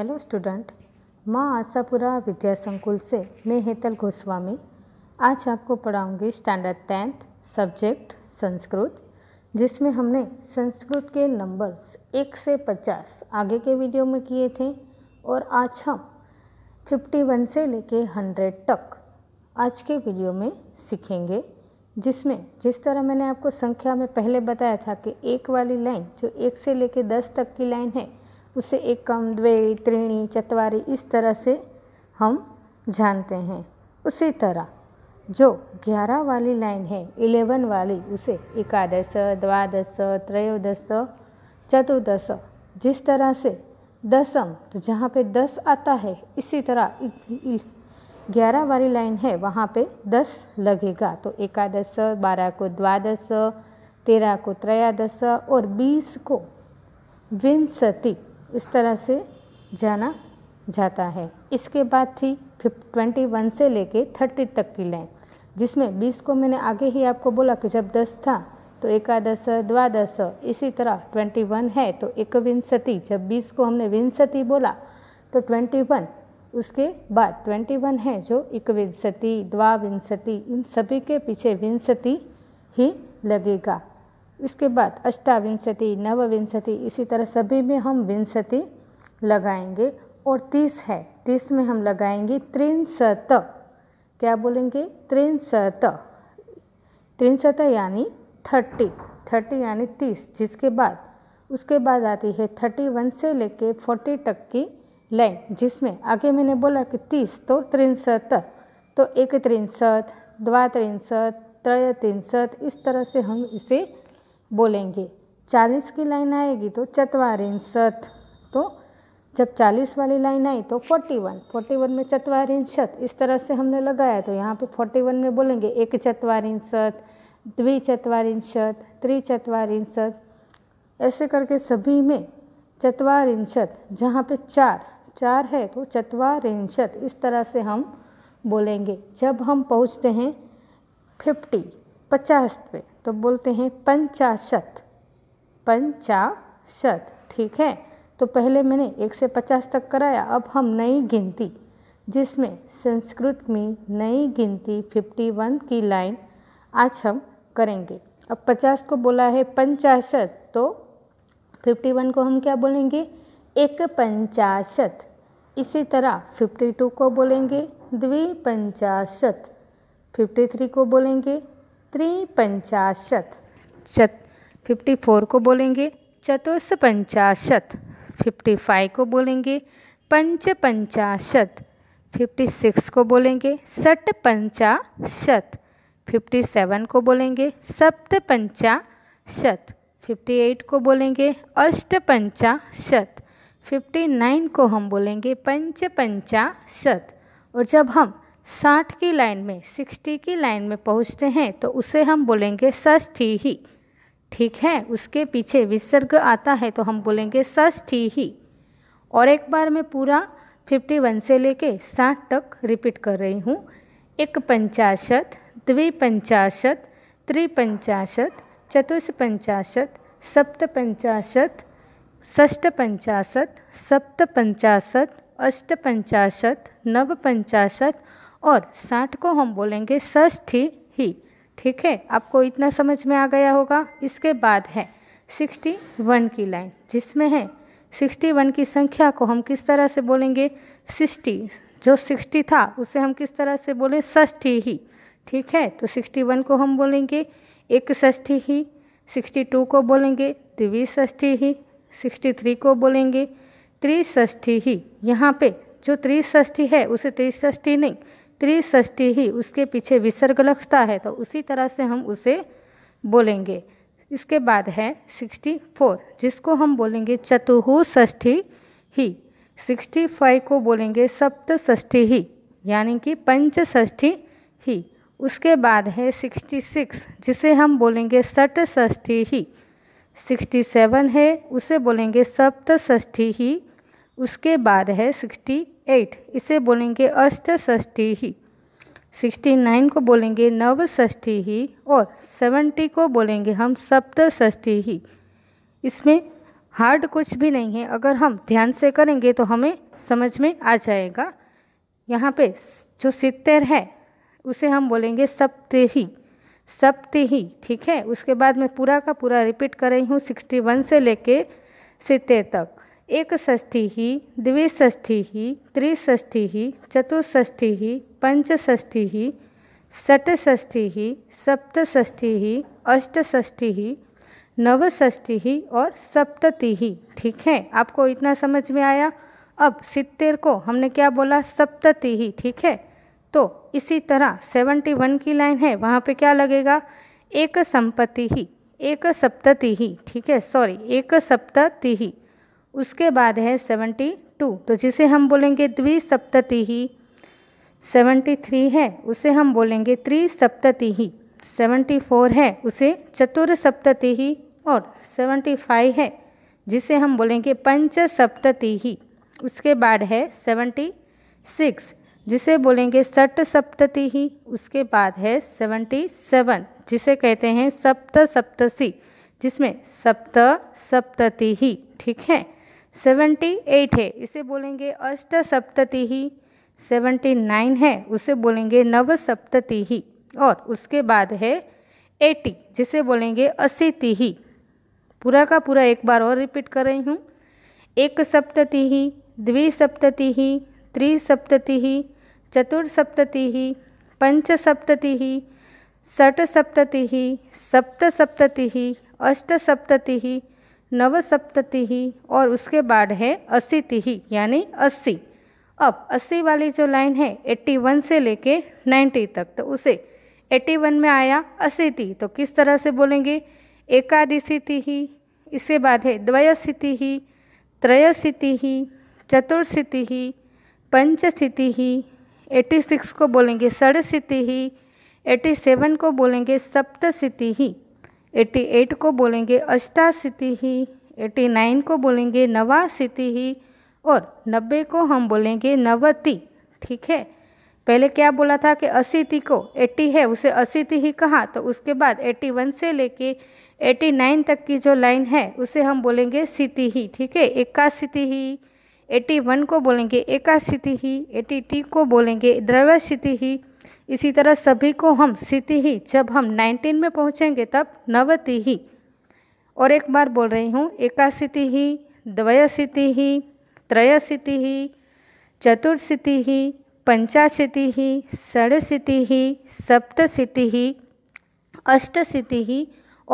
hello student माँ आशापुरा विद्या संकुल से मैं हेतल गोस्वामी आज आपको पढ़ाऊँगी स्टैंडर्ड टेंथ सब्जेक्ट संस्कृत जिसमें हमने संस्कृत के नंबर्स एक से पचास आगे के वीडियो में किए थे और आज हम फिफ्टी वन से लेके हंड्रेड तक आज के वीडियो में सीखेंगे जिसमें जिस तरह मैंने आपको संख्या में पहले बताया था कि एक वाली लाइन जो एक से लेके दस तक की लाइन है उसे एकम द्वे त्रीणी चतवारी इस तरह से हम जानते हैं उसी तरह जो ग्यारह वाली लाइन है इलेवन वाली उसे एकादश द्वादश त्रयोदश चतुर्दश जिस तरह से दसम तो जहाँ पे दस आता है इसी तरह ग्यारह वाली लाइन है वहाँ पे दस लगेगा तो एकादश बारह को द्वादश तेरह को त्रयादश और बीस को विंसति इस तरह से जाना जाता है इसके बाद थी फिफ ट्वेंटी वन से लेके थर्टी तक की लाइन जिसमें बीस को मैंने आगे ही आपको बोला कि जब दस था तो एकादश द्वादश इसी तरह ट्वेंटी वन है तो एक विंशति जब बीस को हमने विंशति बोला तो ट्वेंटी वन उसके बाद ट्वेंटी वन है जो इकविंसति द्वाविंशति इन सभी के पीछे विंशति ही लगेगा इसके बाद अष्टाविंशति नवविंशति इसी तरह सभी में हम विंशति लगाएंगे और तीस है तीस में हम लगाएंगे त्रिंसत क्या बोलेंगे त्रिंसत त्रिंसत यानी थर्टी थर्टी यानी तीस जिसके बाद उसके बाद आती है थर्टी वन से लेके फोर्टी तक की लाइन जिसमें आगे मैंने बोला कि तीस तो त्रिंसत तो एक त्रिंसत द्वा त्रिंसत त्रय त्रिंसत इस तरह से हम इसे बोलेंगे चालीस की लाइन आएगी तो चतवारिन सत तो जब चालीस वाली लाइन आई तो फोर्टी वन फोर्टी वन में चतवारिन शत इस तरह से हमने लगाया तो यहाँ पे फोर्टी वन में बोलेंगे एक चतवारिन शत द्विचतवारिन शत चतवार सत ऐसे करके सभी में चतवारिंशत जहाँ पे चार चार है तो चतवारिंशत इस तरह से हम बोलेंगे जब हम पहुँचते हैं फिफ्टी पचास पे तो बोलते हैं पंचाशत पंचाशत ठीक है तो पहले मैंने एक से पचास तक कराया अब हम नई गिनती जिसमें संस्कृत में नई गिनती फिफ्टी वन की लाइन आज हम करेंगे अब पचास को बोला है पंचाशत तो फिफ्टी वन को हम क्या बोलेंगे एक पंचाशत इसी तरह फिफ्टी टू को बोलेंगे द्विपंचाशत थ्री को बोलेंगे त्रिपंचाशत चत फिफ्टी फोर को बोलेंगे चतुर्थ पंचाशत फिफ्टी फाइव को बोलेंगे पंच पंचाशत फिफ्टी सिक्स को बोलेंगे सट पंचाशत फिफ्टी सेवन को बोलेंगे सप्त पंचाशत फिफ्टी एट को बोलेंगे अष्ट पंचाशत फिफ्टी नाइन को हम बोलेंगे पंच पंचाशत और जब हम साठ की लाइन में सिक्सटी की लाइन में पहुँचते हैं तो उसे हम बोलेंगे सष्ठी ही ठीक है उसके पीछे विसर्ग आता है तो हम बोलेंगे सष्ठी ही और एक बार मैं पूरा फिफ्टी वन से लेके साठ तक रिपीट कर रही हूँ एक पंचाशत द्विपंचाशत त्रिपंचाशत चतुष्पंचाशत पंचाशत अष्ट पंचाशत नव पंचाशत और साठ को हम बोलेंगे षष्ठी ही ठीक है आपको इतना समझ में आ गया होगा इसके बाद है सिक्सटी वन की लाइन जिसमें है सिक्सटी वन की संख्या को हम किस तरह से बोलेंगे सिक्सटी जो सिक्सटी था उसे हम किस तरह से बोले षष्ठी ही ठीक है तो सिक्सटी वन को हम बोलेंगे एक षष्ठी ही सिक्सटी टू को बोलेंगे द्विष्ठी ही सिक्सटी थ्री को बोलेंगे त्रिष्ठी ही यहाँ पे जो त्रिष्ठी है उसे त्रिष्ठी नहीं त्रिष्ठी ही उसके पीछे विसर्ग लगता है तो उसी तरह से हम उसे बोलेंगे इसके बाद है सिक्सटी फोर जिसको हम बोलेंगे चतुष्ठी ही सिक्सटी फाइव को बोलेंगे सप्तष्ठी ही यानी कि पंचष्ठी ही उसके बाद है सिक्सटी सिक्स जिसे हम बोलेंगे सटष्ठी ही सिक्सटी सेवन है उसे बोलेंगे सप्तष्ठी ही उसके बाद है सिक्सटी एट इसे बोलेंगे अष्ट षष्ठी ही सिक्सटी नाइन को बोलेंगे नव षष्ठी ही और सेवेंटी को बोलेंगे हम सप्त षष्ठी ही इसमें हार्ड कुछ भी नहीं है अगर हम ध्यान से करेंगे तो हमें समझ में आ जाएगा यहाँ पे जो सितर है उसे हम बोलेंगे सप्त सप्तही ठीक है उसके बाद मैं पूरा का पूरा रिपीट कर रही हूँ सिक्सटी वन से लेके सितर तक ही ही ही षटष्ठी ही सप्तष्ठी ही अष्टष्ठी ही नवष्ठी ही और सप्तति ही ठीक है आपको इतना समझ में आया अब सितर को हमने क्या बोला सप्तति ही ठीक है तो इसी तरह सेवेंटी वन की लाइन है वहाँ पे क्या लगेगा एक संपत्ति ही एक सप्तति ही ठीक है सॉरी एक सप्तति ही उसके बाद है सेवेंटी टू तो जिसे हम बोलेंगे द्विसप्तति ही सेवेंटी थ्री है उसे हम बोलेंगे त्रिसप्तति ही सेवेंटी फोर है उसे चतुर्सप्तति ही और सेवेंटी फाइव है जिसे हम बोलेंगे पंचसप्तति ही उसके बाद है सेवेंटी सिक्स जिसे बोलेंगे सट सप्तति ही उसके बाद है सेवेंटी सेवन जिसे कहते हैं सप्त सप्तसी जिसमें सप्त सप्तति ही ठीक है सेवेंटी एट है इसे बोलेंगे अष्ट सप्तति ही सेवेंटी नाइन है उसे बोलेंगे नव सप्तति ही और उसके बाद है एटी जिसे बोलेंगे अस्सी ही पूरा का पूरा एक बार और रिपीट कर रही हूँ एक सप्तति ही सप्तति ही त्रिसप्तति ही सप्तति ही सप्तति ही षट सप्तति ही सप्तति ही सप्तति ही नवसप्तति और उसके बाद है अस्सी तिहि यानी अस्सी अब अस्सी वाली जो लाइन है एट्टी वन से लेके नाइन्टी तक तो उसे एट्टी वन में आया अस्सी ती तो किस तरह से बोलेंगे एकादशी तिहि इसके बाद है द्वयस्थिति ही त्रयस्थिति ही चतुर्स्थिति ही पंचस्थिति एट्टी सिक्स को बोलेंगे सड़स्थिति ही एट्टी सेवन को बोलेंगे सप्तस्थिति ही एट्टी एट को बोलेंगे अष्टाशीति ही एट्टी नाइन को बोलेंगे नवासिति ही और नब्बे को हम बोलेंगे नवति ठीक है पहले क्या बोला था कि अशीति को एट्टी है उसे अस्सी ही कहा तो उसके बाद एट्टी वन से लेके एट्टी नाइन तक की जो लाइन है उसे हम बोलेंगे सिति ही ठीक है एकाशीति ही एट्टी वन को बोलेंगे एकाशीति ही एट्टी टी को बोलेंगे द्रव्यशीति ही इसी तरह सभी को हम सीति ही जब हम 19 में पहुँचेंगे तब नवति ही और एक बार बोल रही हूँ एकाशीति ही द्वयशीति ही त्रयशीति ही चतुर्सिति ही पंचाशीति ही षडशीति ही सप्तशीति ही अष्टशीति ही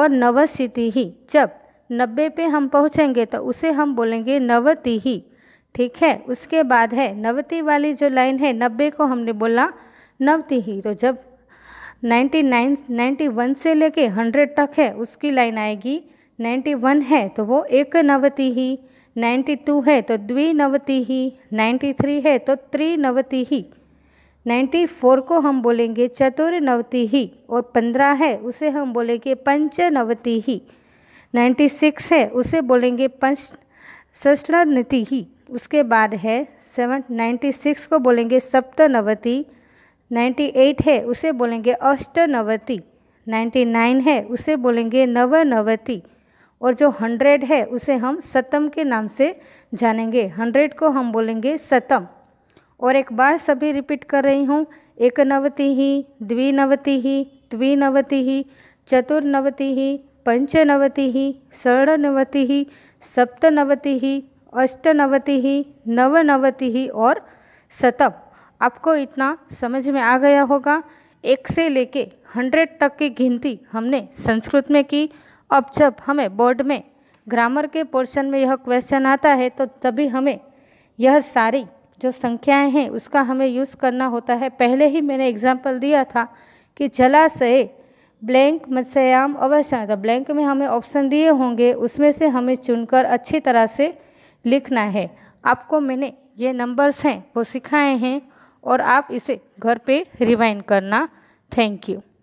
और नवशीति ही जब नब्बे पे हम पहुँचेंगे तो उसे हम बोलेंगे नवति ही ठीक है उसके बाद है नवति वाली जो लाइन है नब्बे को हमने बोला नवती ही तो जब 99 91 से लेके 100 तक है उसकी लाइन आएगी 91 है तो वो एक नवती ही 92 है तो द्विनवती ही 93 है तो त्रिनवती ही 94 को हम बोलेंगे चतुर्नवती ही और 15 है उसे हम बोलेंगे पंचनवती ही 96 है उसे बोलेंगे पंच सष्टनति ही उसके बाद है सेवन नाइन्टी सिक्स को बोलेंगे सप्तनवती नाइन्टी एट है उसे बोलेंगे नाइन्टी नाइन है उसे बोलेंगे नवनवति और जो हंड्रेड है उसे हम सतम के नाम से जानेंगे हंड्रेड को हम बोलेंगे सतम और एक बार सभी रिपीट कर रही हूँ एकनवति ही द्विनवति ही द्विनवति ही चतुर्नवति ही पंचनवति ही षणनवति ही सप्तनवति ही अष्टनवति ही नवनवति ही और सतम आपको इतना समझ में आ गया होगा एक से लेके हंड्रेड तक की गिनती हमने संस्कृत में की अब जब हमें बोर्ड में ग्रामर के पोर्शन में यह क्वेश्चन आता है तो तभी हमें यह सारी जो संख्याएं हैं उसका हमें यूज़ करना होता है पहले ही मैंने एग्जाम्पल दिया था कि जलाशय ब्लैंक मत्स्याम अवश्य था तो ब्लैंक में हमें ऑप्शन दिए होंगे उसमें से हमें चुनकर अच्छी तरह से लिखना है आपको मैंने ये नंबर्स हैं वो सिखाए हैं और आप इसे घर पे रिवाइंड करना थैंक यू